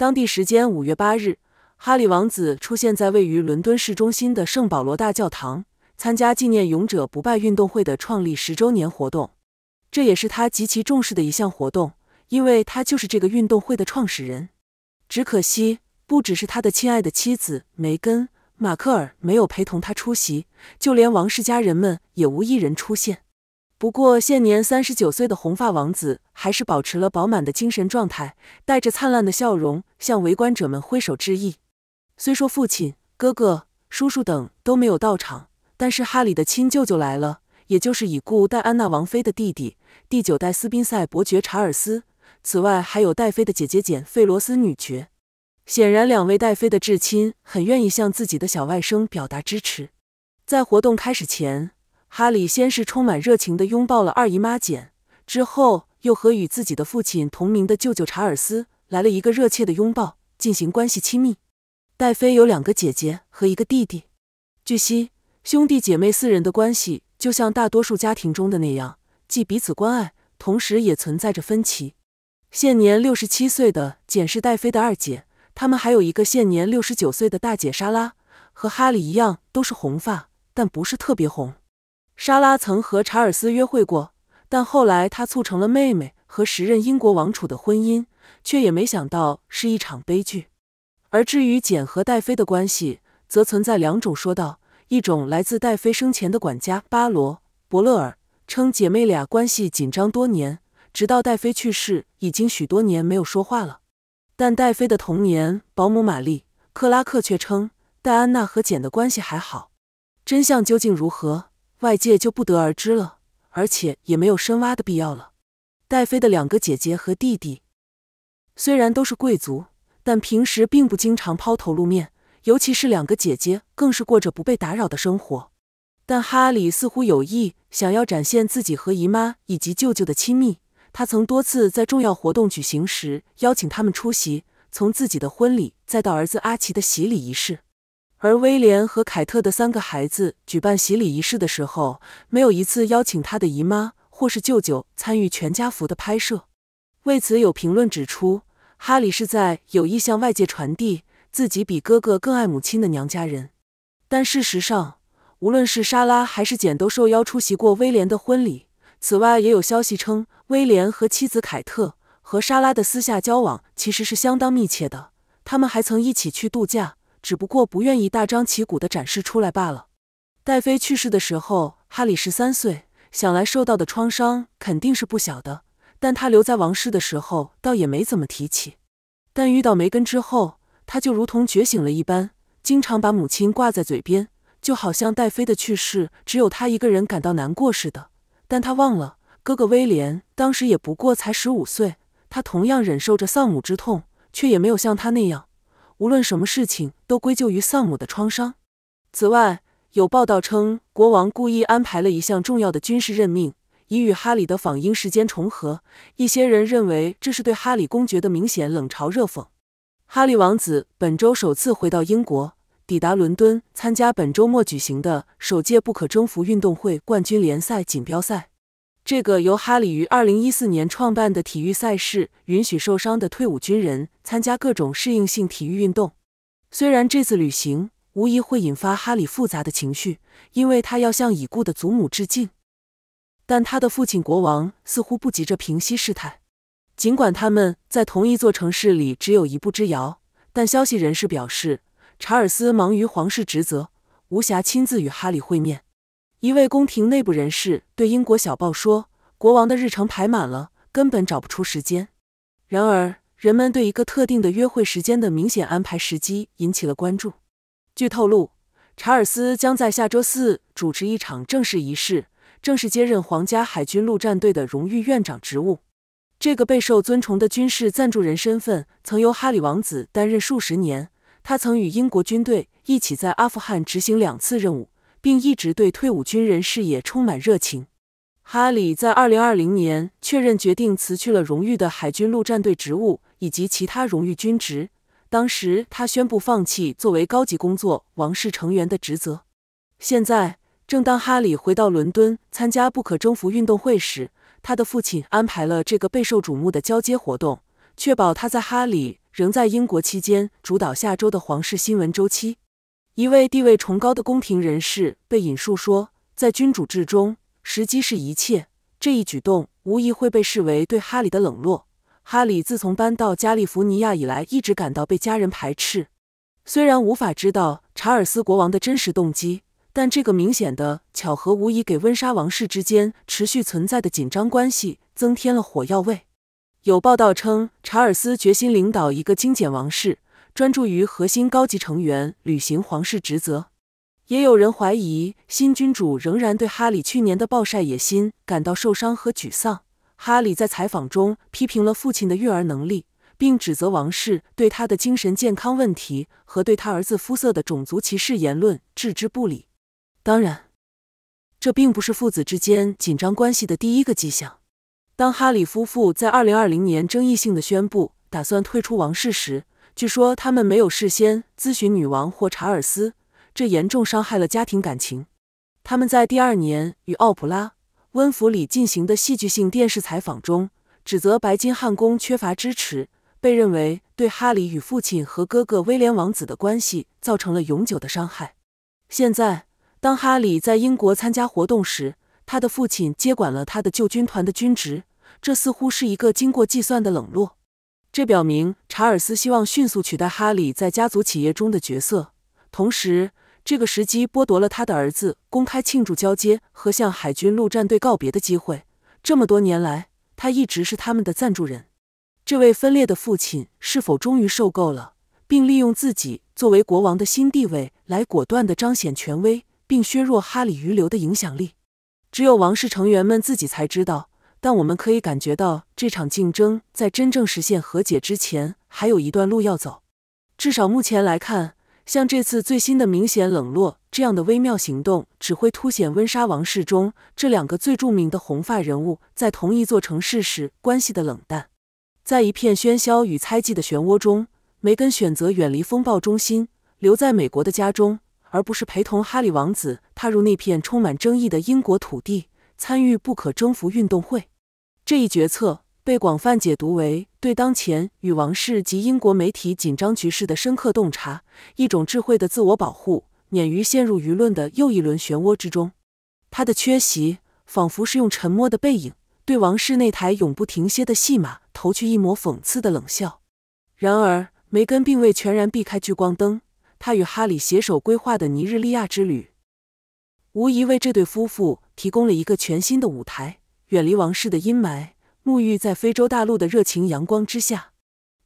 当地时间五月八日，哈里王子出现在位于伦敦市中心的圣保罗大教堂，参加纪念勇者不败运动会的创立十周年活动。这也是他极其重视的一项活动，因为他就是这个运动会的创始人。只可惜，不只是他的亲爱的妻子梅根·马克尔没有陪同他出席，就连王室家人们也无一人出现。不过，现年三十九岁的红发王子还是保持了饱满的精神状态，带着灿烂的笑容向围观者们挥手致意。虽说父亲、哥哥、叔叔等都没有到场，但是哈里的亲舅舅来了，也就是已故戴安娜王妃的弟弟、第九代斯宾塞伯爵查尔斯。此外，还有戴妃的姐姐简·费罗斯女爵。显然，两位戴妃的至亲很愿意向自己的小外甥表达支持。在活动开始前。哈里先是充满热情地拥抱了二姨妈简，之后又和与自己的父亲同名的舅舅查尔斯来了一个热切的拥抱，进行关系亲密。戴妃有两个姐姐和一个弟弟。据悉，兄弟姐妹四人的关系就像大多数家庭中的那样，既彼此关爱，同时也存在着分歧。现年六十七岁的简是戴妃的二姐，他们还有一个现年六十九岁的大姐莎拉，和哈里一样都是红发，但不是特别红。莎拉曾和查尔斯约会过，但后来她促成了妹妹和时任英国王储的婚姻，却也没想到是一场悲剧。而至于简和戴妃的关系，则存在两种说道：一种来自戴妃生前的管家巴罗·伯勒尔，称姐妹俩关系紧张多年，直到戴妃去世已经许多年没有说话了。但戴妃的童年保姆玛丽·克拉克却称，戴安娜和简的关系还好。真相究竟如何？外界就不得而知了，而且也没有深挖的必要了。戴妃的两个姐姐和弟弟，虽然都是贵族，但平时并不经常抛头露面，尤其是两个姐姐更是过着不被打扰的生活。但哈里似乎有意想要展现自己和姨妈以及舅舅的亲密，他曾多次在重要活动举行时邀请他们出席，从自己的婚礼再到儿子阿奇的洗礼仪式。而威廉和凯特的三个孩子举办洗礼仪式的时候，没有一次邀请他的姨妈或是舅舅参与全家福的拍摄。为此，有评论指出，哈里是在有意向外界传递自己比哥哥更爱母亲的娘家人。但事实上，无论是莎拉还是简都受邀出席过威廉的婚礼。此外，也有消息称，威廉和妻子凯特和莎拉的私下交往其实是相当密切的，他们还曾一起去度假。只不过不愿意大张旗鼓地展示出来罢了。戴妃去世的时候，哈里十三岁，想来受到的创伤肯定是不小的。但他留在王室的时候，倒也没怎么提起。但遇到梅根之后，他就如同觉醒了一般，经常把母亲挂在嘴边，就好像戴妃的去世只有他一个人感到难过似的。但他忘了，哥哥威廉当时也不过才十五岁，他同样忍受着丧母之痛，却也没有像他那样。无论什么事情都归咎于丧母的创伤。此外，有报道称，国王故意安排了一项重要的军事任命，以与哈里的访英时间重合。一些人认为这是对哈里公爵的明显冷嘲热讽。哈利王子本周首次回到英国，抵达伦敦参加本周末举行的首届不可征服运动会冠军联赛锦标赛。这个由哈里于2014年创办的体育赛事，允许受伤的退伍军人参加各种适应性体育运动。虽然这次旅行无疑会引发哈里复杂的情绪，因为他要向已故的祖母致敬，但他的父亲国王似乎不急着平息事态。尽管他们在同一座城市里只有一步之遥，但消息人士表示，查尔斯忙于皇室职责，无暇亲自与哈里会面。一位宫廷内部人士对英国小报说：“国王的日程排满了，根本找不出时间。”然而，人们对一个特定的约会时间的明显安排时机引起了关注。据透露，查尔斯将在下周四主持一场正式仪式，正式接任皇家海军陆战队的荣誉院长职务。这个备受尊崇的军事赞助人身份曾由哈里王子担任数十年，他曾与英国军队一起在阿富汗执行两次任务。并一直对退伍军人事业充满热情。哈里在二零二零年确认决定辞去了荣誉的海军陆战队职务以及其他荣誉军职。当时他宣布放弃作为高级工作王室成员的职责。现在，正当哈里回到伦敦参加不可征服运动会时，他的父亲安排了这个备受瞩目的交接活动，确保他在哈里仍在英国期间主导下周的皇室新闻周期。一位地位崇高的宫廷人士被引述说：“在君主制中，时机是一切。”这一举动无疑会被视为对哈里的冷落。哈里自从搬到加利福尼亚以来，一直感到被家人排斥。虽然无法知道查尔斯国王的真实动机，但这个明显的巧合无疑给温莎王室之间持续存在的紧张关系增添了火药味。有报道称，查尔斯决心领导一个精简王室。专注于核心高级成员履行皇室职责。也有人怀疑新君主仍然对哈里去年的暴晒野心感到受伤和沮丧。哈里在采访中批评了父亲的育儿能力，并指责王室对他的精神健康问题和对他儿子肤色的种族歧视言论置之不理。当然，这并不是父子之间紧张关系的第一个迹象。当哈里夫妇在2020年争议性的宣布打算退出王室时。据说他们没有事先咨询女王或查尔斯，这严重伤害了家庭感情。他们在第二年与奥普拉·温弗里进行的戏剧性电视采访中，指责白金汉宫缺乏支持，被认为对哈里与父亲和哥哥威廉王子的关系造成了永久的伤害。现在，当哈里在英国参加活动时，他的父亲接管了他的旧军团的军职，这似乎是一个经过计算的冷落。这表明查尔斯希望迅速取代哈里在家族企业中的角色，同时这个时机剥夺了他的儿子公开庆祝交接和向海军陆战队告别的机会。这么多年来，他一直是他们的赞助人。这位分裂的父亲是否终于受够了，并利用自己作为国王的新地位来果断的彰显权威，并削弱哈里余流的影响力？只有王室成员们自己才知道。但我们可以感觉到，这场竞争在真正实现和解之前还有一段路要走。至少目前来看，像这次最新的明显冷落这样的微妙行动，只会凸显温莎王室中这两个最著名的红发人物在同一座城市时关系的冷淡。在一片喧嚣与猜忌的漩涡中，梅根选择远离风暴中心，留在美国的家中，而不是陪同哈里王子踏入那片充满争议的英国土地，参与不可征服运动会。这一决策被广泛解读为对当前与王室及英国媒体紧张局势的深刻洞察，一种智慧的自我保护，免于陷入舆论的又一轮漩涡之中。他的缺席仿佛是用沉默的背影，对王室那台永不停歇的戏码投去一抹讽刺的冷笑。然而，梅根并未全然避开聚光灯，他与哈里携手规划的尼日利亚之旅，无疑为这对夫妇提供了一个全新的舞台。远离王室的阴霾，沐浴在非洲大陆的热情阳光之下，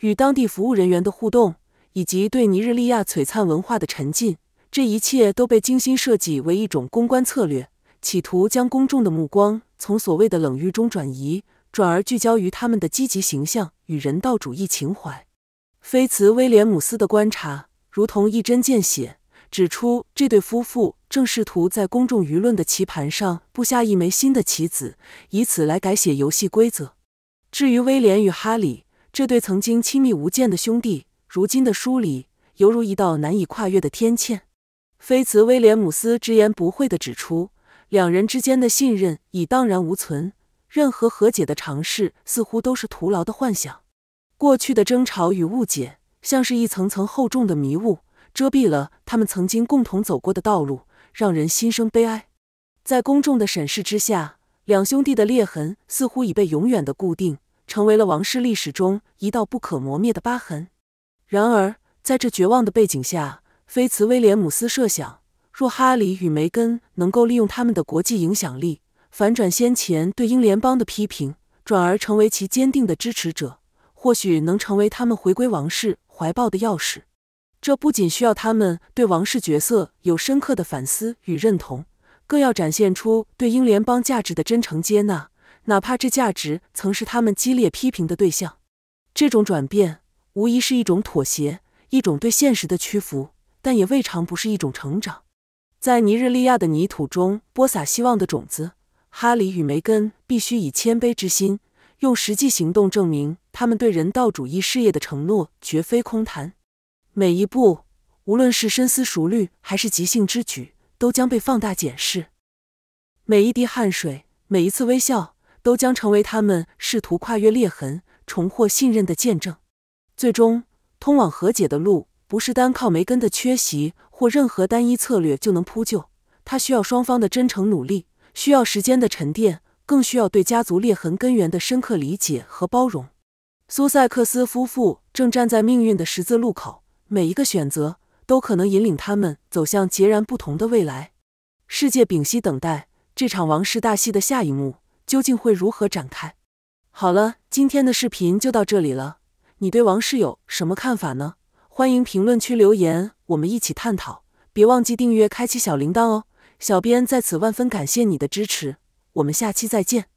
与当地服务人员的互动，以及对尼日利亚璀璨文化的沉浸，这一切都被精心设计为一种公关策略，企图将公众的目光从所谓的冷遇中转移，转而聚焦于他们的积极形象与人道主义情怀。菲茨威廉姆斯的观察如同一针见血，指出这对夫妇。正试图在公众舆论的棋盘上布下一枚新的棋子，以此来改写游戏规则。至于威廉与哈里这对曾经亲密无间的兄弟，如今的疏离犹如一道难以跨越的天堑。菲茨威廉姆斯直言不讳地指出，两人之间的信任已荡然无存，任何和解的尝试似乎都是徒劳的幻想。过去的争吵与误解，像是一层层厚重的迷雾，遮蔽了他们曾经共同走过的道路。让人心生悲哀。在公众的审视之下，两兄弟的裂痕似乎已被永远的固定，成为了王室历史中一道不可磨灭的疤痕。然而，在这绝望的背景下，菲茨威廉姆斯设想，若哈里与梅根能够利用他们的国际影响力，反转先前对英联邦的批评，转而成为其坚定的支持者，或许能成为他们回归王室怀抱的钥匙。这不仅需要他们对王室角色有深刻的反思与认同，更要展现出对英联邦价值的真诚接纳，哪怕这价值曾是他们激烈批评的对象。这种转变无疑是一种妥协，一种对现实的屈服，但也未尝不是一种成长。在尼日利亚的泥土中播撒希望的种子，哈里与梅根必须以谦卑之心，用实际行动证明他们对人道主义事业的承诺绝非空谈。每一步，无论是深思熟虑还是即兴之举，都将被放大检视；每一滴汗水，每一次微笑，都将成为他们试图跨越裂痕、重获信任的见证。最终，通往和解的路不是单靠梅根的缺席或任何单一策略就能铺就，它需要双方的真诚努力，需要时间的沉淀，更需要对家族裂痕根源的深刻理解和包容。苏塞克斯夫妇正站在命运的十字路口。每一个选择都可能引领他们走向截然不同的未来。世界屏息等待这场王室大戏的下一幕究竟会如何展开？好了，今天的视频就到这里了。你对王室有什么看法呢？欢迎评论区留言，我们一起探讨。别忘记订阅、开启小铃铛哦。小编在此万分感谢你的支持，我们下期再见。